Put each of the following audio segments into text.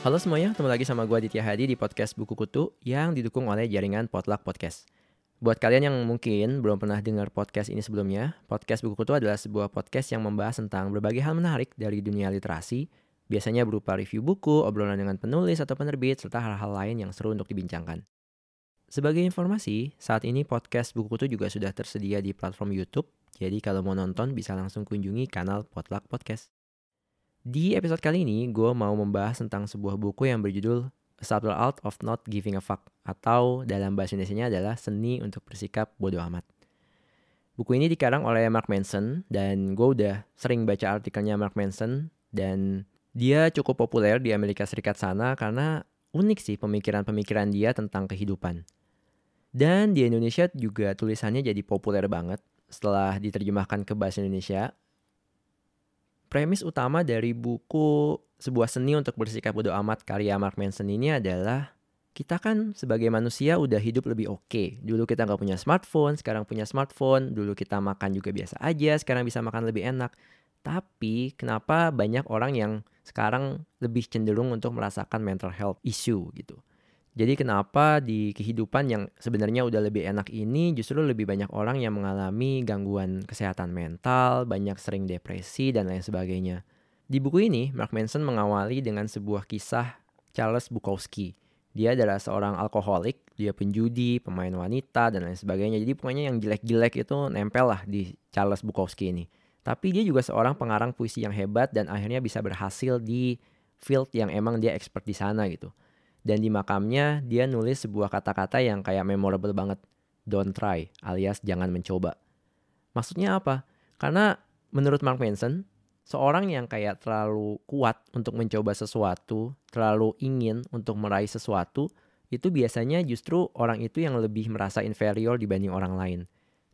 Halo semuanya, ketemu lagi sama gue Ditya Hadi di podcast Buku Kutu yang didukung oleh jaringan Potluck Podcast. Buat kalian yang mungkin belum pernah dengar podcast ini sebelumnya, podcast Buku Kutu adalah sebuah podcast yang membahas tentang berbagai hal menarik dari dunia literasi, biasanya berupa review buku, obrolan dengan penulis atau penerbit, serta hal-hal lain yang seru untuk dibincangkan. Sebagai informasi, saat ini podcast Buku itu juga sudah tersedia di platform YouTube, jadi kalau mau nonton bisa langsung kunjungi kanal Potluck Podcast. Di episode kali ini, gue mau membahas tentang sebuah buku yang berjudul A Subtle Art of Not Giving a Fuck, atau dalam bahasa Indonesia adalah Seni untuk Bersikap Bodoh Amat. Buku ini dikarang oleh Mark Manson, dan gue udah sering baca artikelnya Mark Manson, dan dia cukup populer di Amerika Serikat sana karena unik sih pemikiran-pemikiran dia tentang kehidupan dan di Indonesia juga tulisannya jadi populer banget setelah diterjemahkan ke bahasa Indonesia. Premis utama dari buku Sebuah Seni Untuk Bersikap Bodoh Amat karya Mark Manson ini adalah kita kan sebagai manusia udah hidup lebih oke. Okay. Dulu kita nggak punya smartphone, sekarang punya smartphone. Dulu kita makan juga biasa aja, sekarang bisa makan lebih enak. Tapi kenapa banyak orang yang sekarang lebih cenderung untuk merasakan mental health issue gitu jadi kenapa di kehidupan yang sebenarnya udah lebih enak ini justru lebih banyak orang yang mengalami gangguan kesehatan mental, banyak sering depresi dan lain sebagainya. Di buku ini, Mark Manson mengawali dengan sebuah kisah Charles Bukowski. Dia adalah seorang alkoholik, dia penjudi, pemain wanita, dan lain sebagainya. Jadi pokoknya yang jelek-jelek itu nempel lah di Charles Bukowski ini. Tapi dia juga seorang pengarang puisi yang hebat dan akhirnya bisa berhasil di field yang emang dia expert di sana gitu. Dan di makamnya dia nulis sebuah kata-kata yang kayak memorable banget. Don't try alias jangan mencoba. Maksudnya apa? Karena menurut Mark Manson, seorang yang kayak terlalu kuat untuk mencoba sesuatu, terlalu ingin untuk meraih sesuatu, itu biasanya justru orang itu yang lebih merasa inferior dibanding orang lain.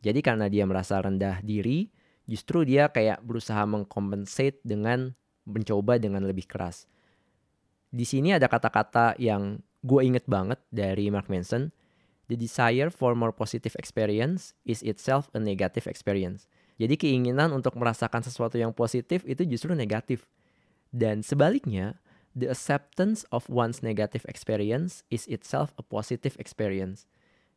Jadi karena dia merasa rendah diri, justru dia kayak berusaha mengkompensate dengan mencoba dengan lebih keras. Di sini ada kata-kata yang gue inget banget dari Mark Manson. The desire for more positive experience is itself a negative experience. Jadi keinginan untuk merasakan sesuatu yang positif itu justru negatif. Dan sebaliknya, the acceptance of one's negative experience is itself a positive experience.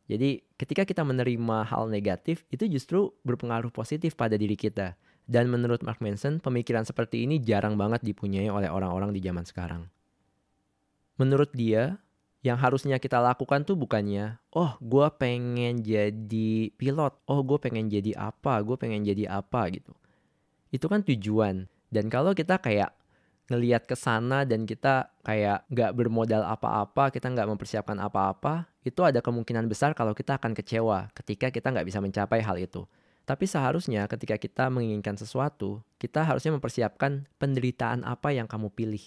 Jadi ketika kita menerima hal negatif itu justru berpengaruh positif pada diri kita. Dan menurut Mark Manson, pemikiran seperti ini jarang banget dipunyai oleh orang-orang di zaman sekarang menurut dia yang harusnya kita lakukan tuh bukannya oh gue pengen jadi pilot oh gue pengen jadi apa gue pengen jadi apa gitu itu kan tujuan dan kalau kita kayak ngelihat ke sana dan kita kayak nggak bermodal apa-apa kita nggak mempersiapkan apa-apa itu ada kemungkinan besar kalau kita akan kecewa ketika kita nggak bisa mencapai hal itu tapi seharusnya ketika kita menginginkan sesuatu kita harusnya mempersiapkan penderitaan apa yang kamu pilih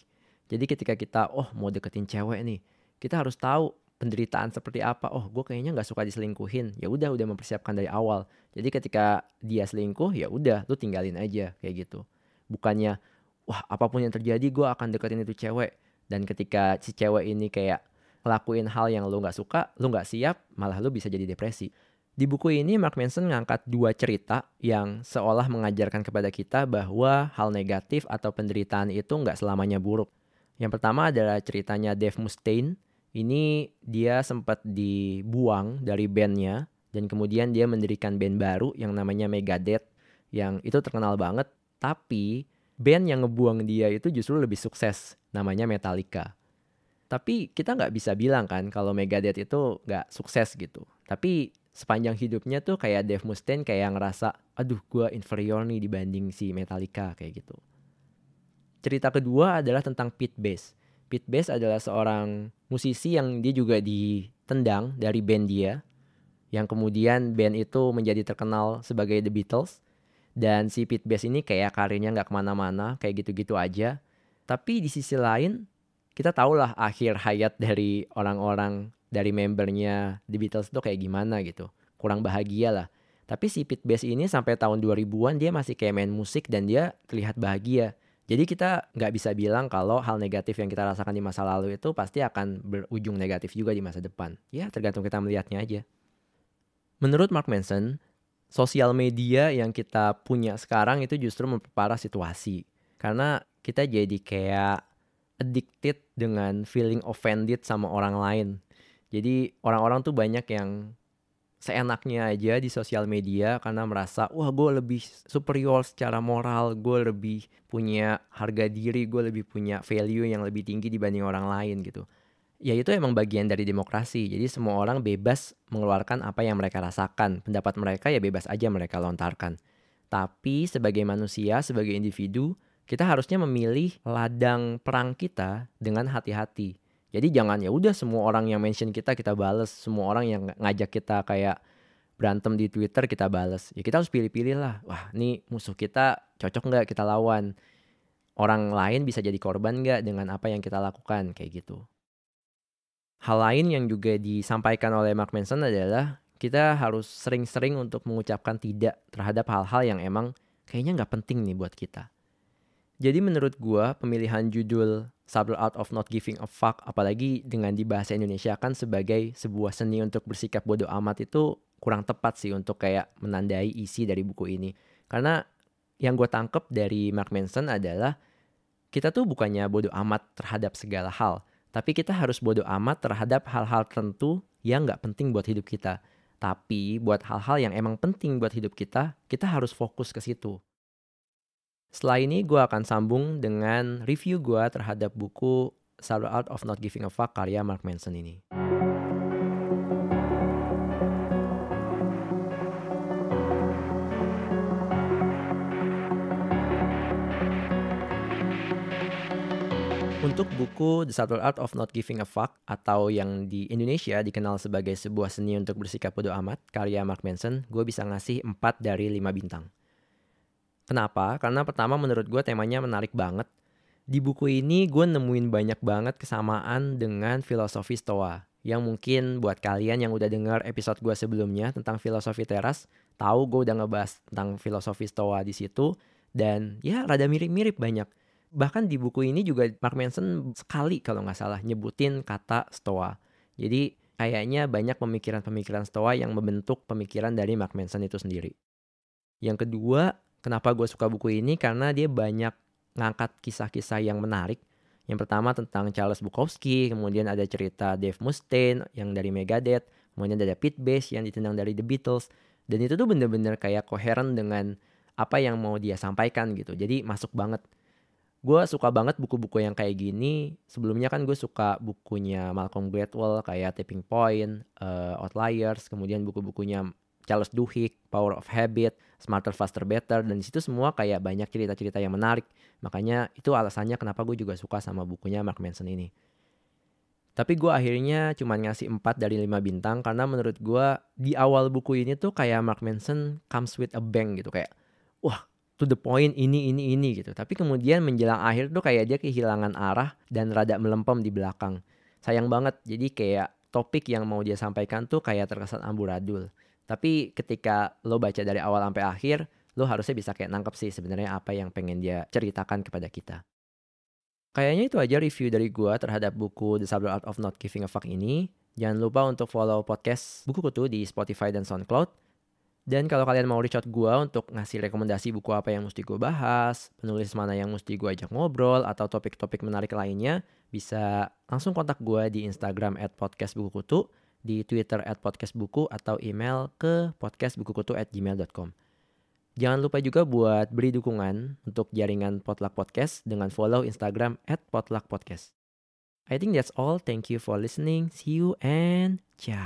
jadi ketika kita oh mau deketin cewek nih, kita harus tahu penderitaan seperti apa. Oh, gue kayaknya nggak suka diselingkuhin. Ya udah, udah mempersiapkan dari awal. Jadi ketika dia selingkuh, ya udah, lu tinggalin aja kayak gitu. Bukannya, wah apapun yang terjadi, gue akan deketin itu cewek. Dan ketika si cewek ini kayak ngelakuin hal yang lu nggak suka, lu nggak siap, malah lu bisa jadi depresi. Di buku ini Mark Manson ngangkat dua cerita yang seolah mengajarkan kepada kita bahwa hal negatif atau penderitaan itu nggak selamanya buruk yang pertama adalah ceritanya Dave Mustaine. Ini dia sempat dibuang dari bandnya dan kemudian dia mendirikan band baru yang namanya Megadeth yang itu terkenal banget. Tapi band yang ngebuang dia itu justru lebih sukses namanya Metallica. Tapi kita nggak bisa bilang kan kalau Megadeth itu nggak sukses gitu. Tapi sepanjang hidupnya tuh kayak Dave Mustaine kayak ngerasa aduh gue inferior nih dibanding si Metallica kayak gitu cerita kedua adalah tentang Pete Best. Pete Best adalah seorang musisi yang dia juga ditendang dari band dia. Yang kemudian band itu menjadi terkenal sebagai The Beatles. Dan si Pete Best ini kayak karirnya nggak kemana-mana, kayak gitu-gitu aja. Tapi di sisi lain, kita tahulah akhir hayat dari orang-orang, dari membernya The Beatles itu kayak gimana gitu. Kurang bahagia lah. Tapi si Pete Best ini sampai tahun 2000-an dia masih kayak main musik dan dia terlihat bahagia jadi kita nggak bisa bilang kalau hal negatif yang kita rasakan di masa lalu itu pasti akan berujung negatif juga di masa depan. Ya tergantung kita melihatnya aja. Menurut Mark Manson, sosial media yang kita punya sekarang itu justru memperparah situasi. Karena kita jadi kayak addicted dengan feeling offended sama orang lain. Jadi orang-orang tuh banyak yang seenaknya aja di sosial media karena merasa wah gue lebih superior secara moral gue lebih punya harga diri gue lebih punya value yang lebih tinggi dibanding orang lain gitu ya itu emang bagian dari demokrasi jadi semua orang bebas mengeluarkan apa yang mereka rasakan pendapat mereka ya bebas aja mereka lontarkan tapi sebagai manusia sebagai individu kita harusnya memilih ladang perang kita dengan hati-hati jadi jangan ya udah semua orang yang mention kita kita bales, semua orang yang ngajak kita kayak berantem di Twitter kita bales. Ya kita harus pilih-pilih lah. Wah, ini musuh kita cocok nggak kita lawan? Orang lain bisa jadi korban nggak dengan apa yang kita lakukan kayak gitu. Hal lain yang juga disampaikan oleh Mark Manson adalah kita harus sering-sering untuk mengucapkan tidak terhadap hal-hal yang emang kayaknya nggak penting nih buat kita. Jadi menurut gue pemilihan judul subtle art of not giving a fuck apalagi dengan di bahasa Indonesia kan sebagai sebuah seni untuk bersikap bodoh amat itu kurang tepat sih untuk kayak menandai isi dari buku ini karena yang gue tangkep dari Mark Manson adalah kita tuh bukannya bodoh amat terhadap segala hal tapi kita harus bodoh amat terhadap hal-hal tertentu yang nggak penting buat hidup kita tapi buat hal-hal yang emang penting buat hidup kita kita harus fokus ke situ setelah ini gue akan sambung dengan review gue terhadap buku Subtle Art of Not Giving a Fuck karya Mark Manson ini. Untuk buku The Subtle Art of Not Giving a Fuck atau yang di Indonesia dikenal sebagai sebuah seni untuk bersikap bodo amat karya Mark Manson, gue bisa ngasih 4 dari 5 bintang. Kenapa? Karena pertama menurut gue temanya menarik banget. Di buku ini gue nemuin banyak banget kesamaan dengan filosofi Stoa. Yang mungkin buat kalian yang udah dengar episode gue sebelumnya tentang filosofi teras, tahu gue udah ngebahas tentang filosofi Stoa di situ. Dan ya rada mirip-mirip banyak. Bahkan di buku ini juga Mark Manson sekali kalau nggak salah nyebutin kata Stoa. Jadi kayaknya banyak pemikiran-pemikiran Stoa yang membentuk pemikiran dari Mark Manson itu sendiri. Yang kedua, Kenapa gue suka buku ini? Karena dia banyak ngangkat kisah-kisah yang menarik. Yang pertama tentang Charles Bukowski, kemudian ada cerita Dave Mustaine yang dari Megadeth, kemudian ada Pete Best yang ditendang dari The Beatles. Dan itu tuh bener-bener kayak koheren dengan apa yang mau dia sampaikan gitu. Jadi masuk banget. Gue suka banget buku-buku yang kayak gini. Sebelumnya kan gue suka bukunya Malcolm Gladwell kayak Tipping Point, uh, Outliers, kemudian buku-bukunya Charles Duhigg, Power of Habit, Smarter Faster Better dan disitu semua kayak banyak cerita-cerita yang menarik. Makanya itu alasannya kenapa gue juga suka sama bukunya Mark Manson ini. Tapi gue akhirnya cuma ngasih 4 dari 5 bintang karena menurut gue di awal buku ini tuh kayak Mark Manson comes with a bang gitu kayak wah to the point ini ini ini gitu. Tapi kemudian menjelang akhir tuh kayak dia kehilangan arah dan rada melempem di belakang. Sayang banget. Jadi kayak topik yang mau dia sampaikan tuh kayak terkesan amburadul. Tapi ketika lo baca dari awal sampai akhir, lo harusnya bisa kayak nangkep sih sebenarnya apa yang pengen dia ceritakan kepada kita. Kayaknya itu aja review dari gua terhadap buku The Subtle Art of Not Giving a Fuck ini. Jangan lupa untuk follow podcast Buku Kutu di Spotify dan SoundCloud. Dan kalau kalian mau reach out gue untuk ngasih rekomendasi buku apa yang mesti gue bahas, penulis mana yang mesti gue ajak ngobrol, atau topik-topik menarik lainnya, bisa langsung kontak gue di Instagram at podcastbukukutu.com di Twitter at podcastbuku atau email ke podcastbukukutu at gmail.com. Jangan lupa juga buat beri dukungan untuk jaringan Potluck Podcast dengan follow Instagram at Potluck Podcast. I think that's all. Thank you for listening. See you and ciao.